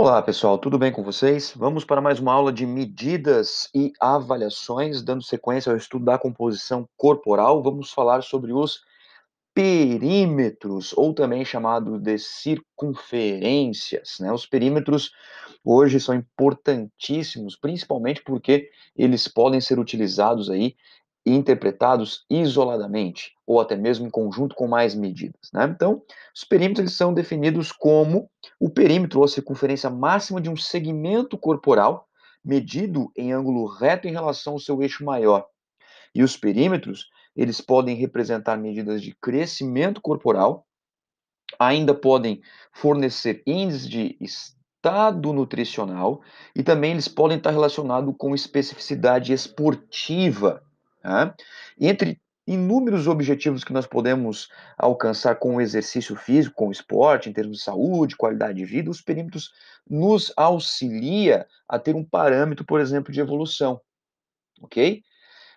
Olá pessoal, tudo bem com vocês? Vamos para mais uma aula de medidas e avaliações, dando sequência ao estudo da composição corporal. Vamos falar sobre os perímetros, ou também chamado de circunferências. Né? Os perímetros hoje são importantíssimos, principalmente porque eles podem ser utilizados aí e interpretados isoladamente, ou até mesmo em conjunto com mais medidas. Né? Então, os perímetros eles são definidos como o perímetro ou a circunferência máxima de um segmento corporal medido em ângulo reto em relação ao seu eixo maior. E os perímetros, eles podem representar medidas de crescimento corporal, ainda podem fornecer índices de estado nutricional e também eles podem estar relacionados com especificidade esportiva né? Entre inúmeros objetivos que nós podemos alcançar com o exercício físico, com o esporte, em termos de saúde, qualidade de vida, os perímetros nos auxilia a ter um parâmetro, por exemplo, de evolução, ok?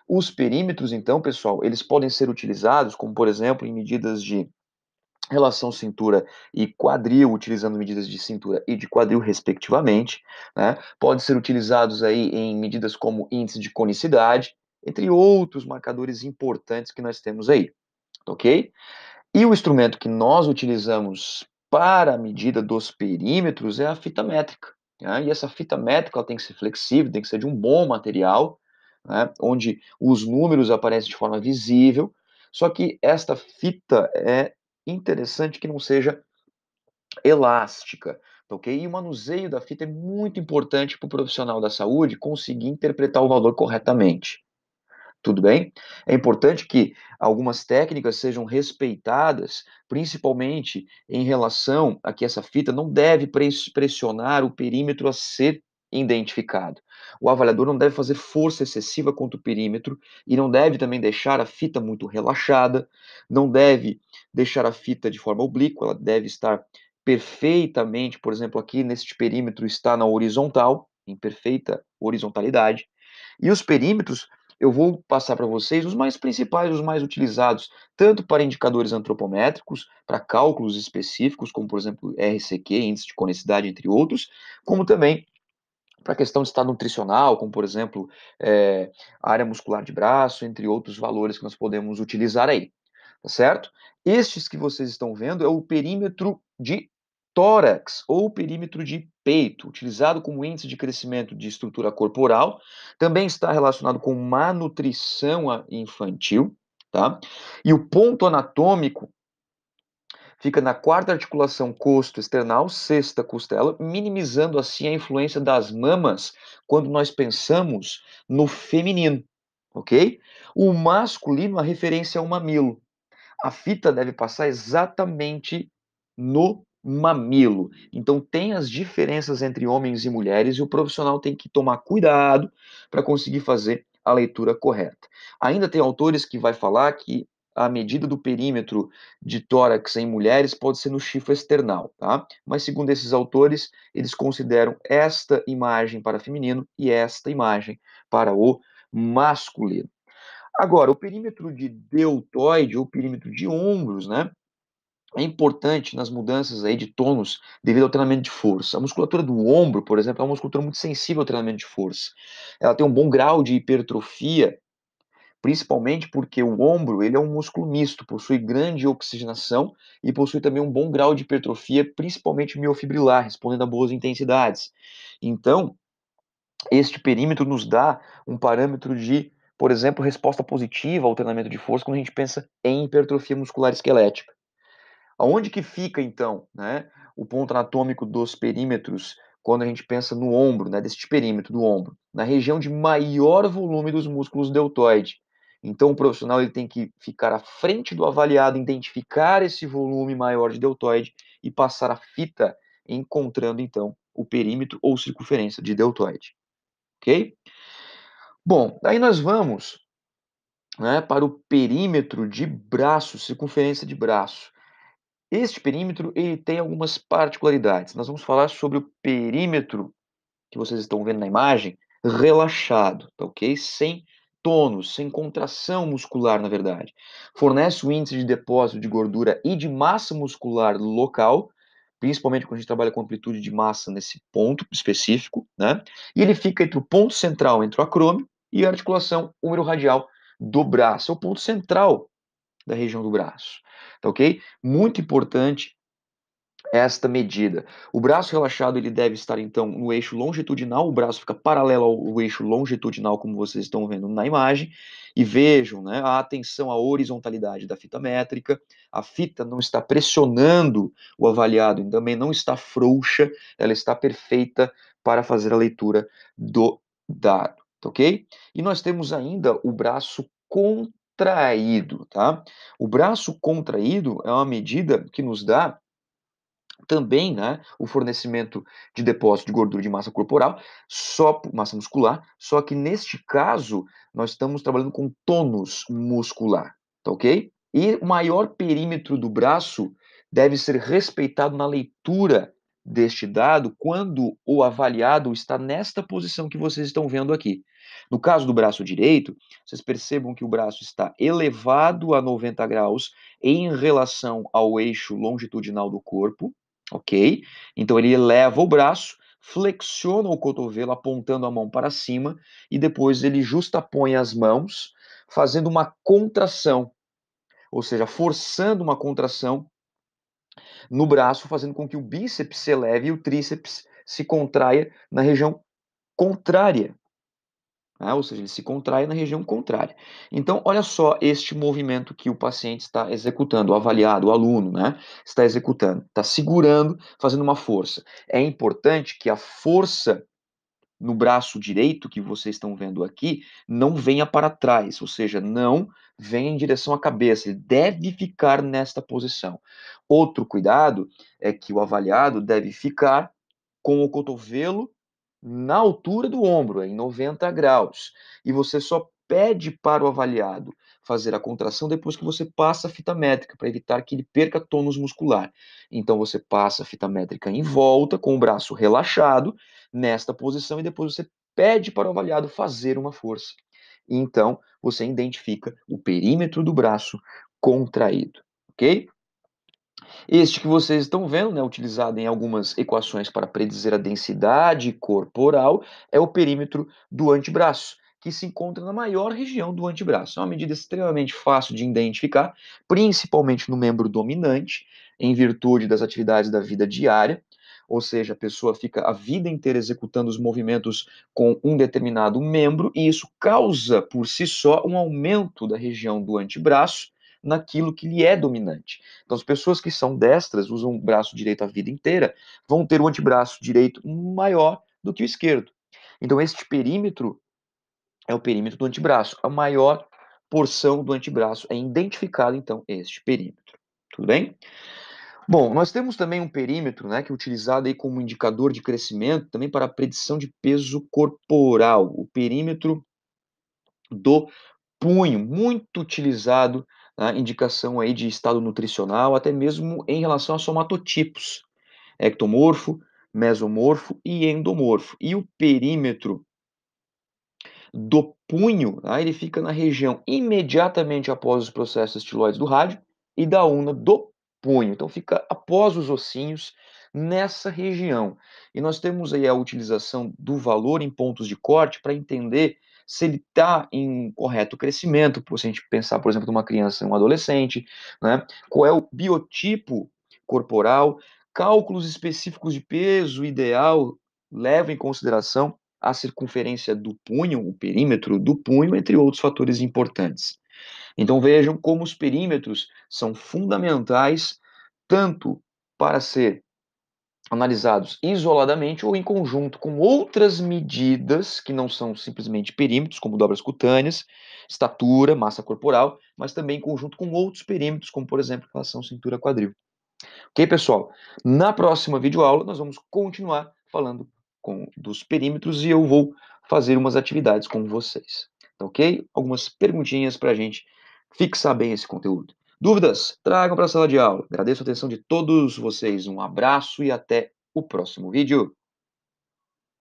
Os perímetros, então, pessoal, eles podem ser utilizados, como por exemplo, em medidas de relação cintura e quadril, utilizando medidas de cintura e de quadril, respectivamente, né? Pode ser utilizados aí em medidas como índice de conicidade, entre outros marcadores importantes que nós temos aí, ok? E o instrumento que nós utilizamos para a medida dos perímetros é a fita métrica. Né? E essa fita métrica tem que ser flexível, tem que ser de um bom material, né? onde os números aparecem de forma visível. Só que esta fita é interessante que não seja elástica, ok? E o manuseio da fita é muito importante para o profissional da saúde conseguir interpretar o valor corretamente, tudo bem? É importante que algumas técnicas sejam respeitadas, principalmente em relação a que essa fita não deve pressionar o perímetro a ser identificado. O avaliador não deve fazer força excessiva contra o perímetro e não deve também deixar a fita muito relaxada, não deve deixar a fita de forma oblíqua, ela deve estar perfeitamente, por exemplo, aqui neste perímetro está na horizontal, em perfeita horizontalidade. E os perímetros eu vou passar para vocês os mais principais, os mais utilizados, tanto para indicadores antropométricos, para cálculos específicos, como por exemplo RCQ, índice de conicidade, entre outros, como também para a questão de estado nutricional, como por exemplo é, área muscular de braço, entre outros valores que nós podemos utilizar aí, tá certo? Estes que vocês estão vendo é o perímetro de tórax ou perímetro de peito, utilizado como índice de crescimento de estrutura corporal, também está relacionado com nutrição infantil, tá? E o ponto anatômico fica na quarta articulação costo external, sexta costela, minimizando assim a influência das mamas quando nós pensamos no feminino, ok? O masculino, a referência é o mamilo. A fita deve passar exatamente no mamilo. Então tem as diferenças entre homens e mulheres e o profissional tem que tomar cuidado para conseguir fazer a leitura correta. Ainda tem autores que vai falar que a medida do perímetro de tórax em mulheres pode ser no chifre external, tá? Mas segundo esses autores, eles consideram esta imagem para feminino e esta imagem para o masculino. Agora, o perímetro de deltoide ou perímetro de ombros, né? é importante nas mudanças aí de tônus devido ao treinamento de força. A musculatura do ombro, por exemplo, é uma musculatura muito sensível ao treinamento de força. Ela tem um bom grau de hipertrofia, principalmente porque o ombro ele é um músculo misto, possui grande oxigenação e possui também um bom grau de hipertrofia, principalmente miofibrilar, respondendo a boas intensidades. Então, este perímetro nos dá um parâmetro de, por exemplo, resposta positiva ao treinamento de força quando a gente pensa em hipertrofia muscular esquelética. Aonde que fica, então, né, o ponto anatômico dos perímetros quando a gente pensa no ombro, né, deste perímetro do ombro? Na região de maior volume dos músculos deltoide. Então, o profissional ele tem que ficar à frente do avaliado, identificar esse volume maior de deltoide e passar a fita, encontrando, então, o perímetro ou circunferência de deltoide. Ok? Bom, aí nós vamos né, para o perímetro de braço, circunferência de braço. Este perímetro ele tem algumas particularidades. Nós vamos falar sobre o perímetro que vocês estão vendo na imagem, relaxado, tá ok? Sem tônus, sem contração muscular, na verdade. Fornece o índice de depósito de gordura e de massa muscular local, principalmente quando a gente trabalha com amplitude de massa nesse ponto específico, né? E ele fica entre o ponto central, entre o acrômio, e a articulação úmero radial do braço. É o ponto central da região do braço, tá ok? Muito importante esta medida. O braço relaxado ele deve estar então no eixo longitudinal, o braço fica paralelo ao eixo longitudinal como vocês estão vendo na imagem, e vejam, né, a atenção à horizontalidade da fita métrica, a fita não está pressionando o avaliado, e também não está frouxa, ela está perfeita para fazer a leitura do dado, tá ok? E nós temos ainda o braço contraído, tá? O braço contraído é uma medida que nos dá também, né, o fornecimento de depósito de gordura de massa corporal, só massa muscular, só que neste caso nós estamos trabalhando com tônus muscular, tá OK? E o maior perímetro do braço deve ser respeitado na leitura deste dado quando o avaliado está nesta posição que vocês estão vendo aqui. No caso do braço direito, vocês percebam que o braço está elevado a 90 graus em relação ao eixo longitudinal do corpo, ok? Então ele eleva o braço, flexiona o cotovelo apontando a mão para cima e depois ele justapõe as mãos, fazendo uma contração, ou seja, forçando uma contração no braço, fazendo com que o bíceps se eleve e o tríceps se contraia na região contrária né, ou seja, ele se contrai na região contrária. Então, olha só este movimento que o paciente está executando, o avaliado, o aluno, né? Está executando, está segurando, fazendo uma força. É importante que a força no braço direito, que vocês estão vendo aqui, não venha para trás, ou seja, não venha em direção à cabeça, ele deve ficar nesta posição. Outro cuidado é que o avaliado deve ficar com o cotovelo na altura do ombro, é em 90 graus, e você só pede para o avaliado fazer a contração depois que você passa a fita métrica, para evitar que ele perca tônus muscular. Então você passa a fita métrica em volta, com o braço relaxado, nesta posição, e depois você pede para o avaliado fazer uma força. Então você identifica o perímetro do braço contraído, ok? Este que vocês estão vendo, né, utilizado em algumas equações para predizer a densidade corporal, é o perímetro do antebraço, que se encontra na maior região do antebraço. É uma medida extremamente fácil de identificar, principalmente no membro dominante, em virtude das atividades da vida diária, ou seja, a pessoa fica a vida inteira executando os movimentos com um determinado membro, e isso causa por si só um aumento da região do antebraço, naquilo que lhe é dominante. Então, as pessoas que são destras, usam o braço direito a vida inteira, vão ter o antebraço direito maior do que o esquerdo. Então, este perímetro é o perímetro do antebraço. A maior porção do antebraço é identificado, então, este perímetro. Tudo bem? Bom, nós temos também um perímetro, né, que é utilizado aí como indicador de crescimento, também para a predição de peso corporal, o perímetro do punho, muito utilizado né, indicação aí de estado nutricional, até mesmo em relação a somatotipos, ectomorfo, mesomorfo e endomorfo. E o perímetro do punho, né, ele fica na região imediatamente após os processos estiloides do rádio e da una do punho. Então fica após os ossinhos nessa região. E nós temos aí a utilização do valor em pontos de corte para entender se ele está em correto crescimento, se a gente pensar, por exemplo, de uma criança, um adolescente, né? qual é o biotipo corporal, cálculos específicos de peso ideal levam em consideração a circunferência do punho, o perímetro do punho, entre outros fatores importantes. Então vejam como os perímetros são fundamentais tanto para ser analisados isoladamente ou em conjunto com outras medidas que não são simplesmente perímetros, como dobras cutâneas, estatura, massa corporal, mas também em conjunto com outros perímetros, como por exemplo relação cintura-quadril. Ok, pessoal? Na próxima videoaula nós vamos continuar falando com, dos perímetros e eu vou fazer umas atividades com vocês. Tá ok? Algumas perguntinhas para a gente fixar bem esse conteúdo. Dúvidas? Tragam para a sala de aula. Agradeço a atenção de todos vocês. Um abraço e até o próximo vídeo.